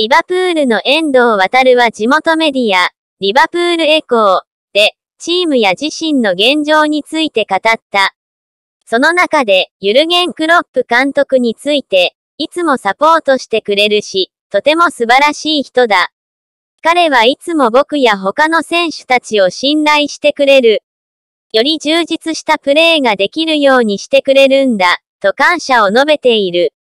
リバプールの遠藤航は地元メディア、リバプールエコーで、チームや自身の現状について語った。その中で、ユルゲン・クロップ監督について、いつもサポートしてくれるし、とても素晴らしい人だ。彼はいつも僕や他の選手たちを信頼してくれる。より充実したプレーができるようにしてくれるんだ、と感謝を述べている。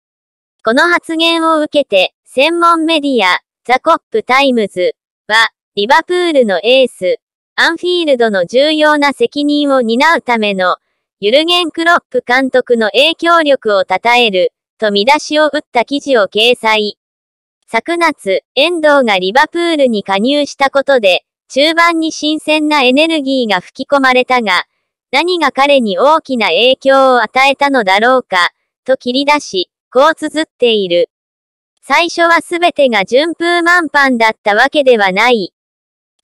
この発言を受けて、専門メディア、ザコップタイムズは、リバプールのエース、アンフィールドの重要な責任を担うための、ユルゲン・クロップ監督の影響力を称える、と見出しを打った記事を掲載。昨夏、遠藤がリバプールに加入したことで、中盤に新鮮なエネルギーが吹き込まれたが、何が彼に大きな影響を与えたのだろうか、と切り出し、こう綴っている。最初はすべてが順風満帆だったわけではない。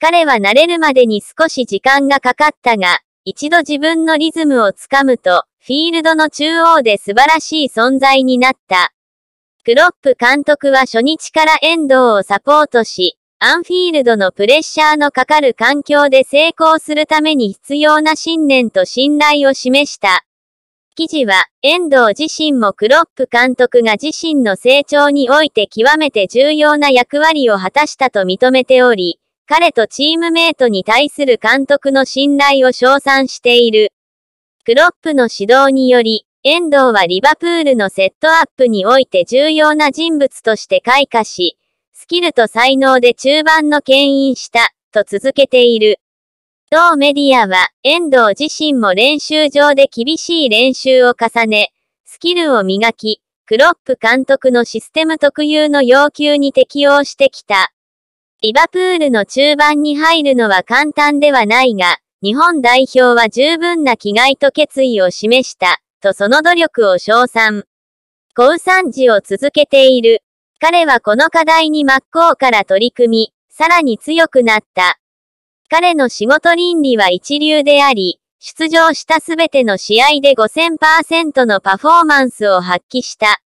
彼は慣れるまでに少し時間がかかったが、一度自分のリズムをつかむと、フィールドの中央で素晴らしい存在になった。クロップ監督は初日から遠藤をサポートし、アンフィールドのプレッシャーのかかる環境で成功するために必要な信念と信頼を示した。記事は、遠藤自身もクロップ監督が自身の成長において極めて重要な役割を果たしたと認めており、彼とチームメイトに対する監督の信頼を称賛している。クロップの指導により、遠藤はリバプールのセットアップにおいて重要な人物として開花し、スキルと才能で中盤の牽引した、と続けている。同メディアは、遠藤自身も練習場で厳しい練習を重ね、スキルを磨き、クロップ監督のシステム特有の要求に適応してきた。リバプールの中盤に入るのは簡単ではないが、日本代表は十分な気概と決意を示した、とその努力を称賛。高産時を続けている。彼はこの課題に真っ向から取り組み、さらに強くなった。彼の仕事倫理は一流であり、出場したすべての試合で5000%のパフォーマンスを発揮した。